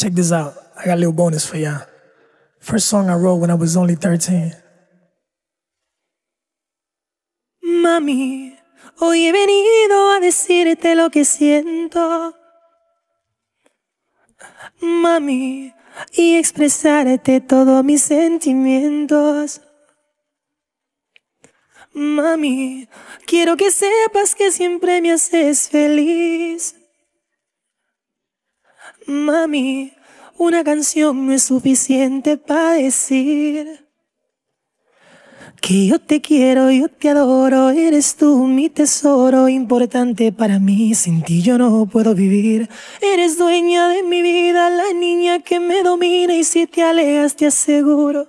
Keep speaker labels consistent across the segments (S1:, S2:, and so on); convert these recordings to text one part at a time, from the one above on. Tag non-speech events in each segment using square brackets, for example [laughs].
S1: Check this out. I got a little bonus for ya. First song I wrote when I was only 13.
S2: Mami, hoy he venido a decirte lo que siento. Mami, y expresarte todos mis sentimientos. Mami, quiero que sepas que siempre me haces feliz. Mami, una canción no es suficiente para decir que yo te quiero, yo te adoro, eres tú mi tesoro importante para mí, sin ti yo no puedo vivir. Eres dueña de mi vida, la niña que me domina y si te alejas te aseguro,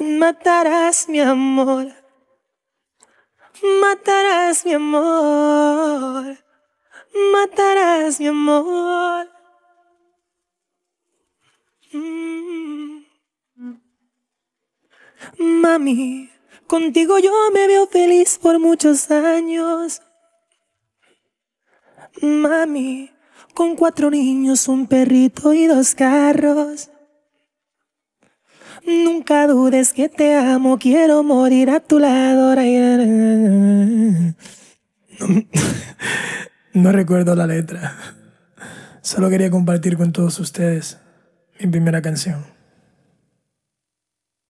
S2: matarás mi amor, matarás mi amor, matarás mi amor. mami. Contigo yo me veo feliz por muchos años. Mami, con cuatro niños, un perrito y dos carros. Nunca dudes que te amo, quiero morir a tu lado. No,
S1: [laughs] no recuerdo la letra. Solo quería compartir con todos ustedes mi primera canción.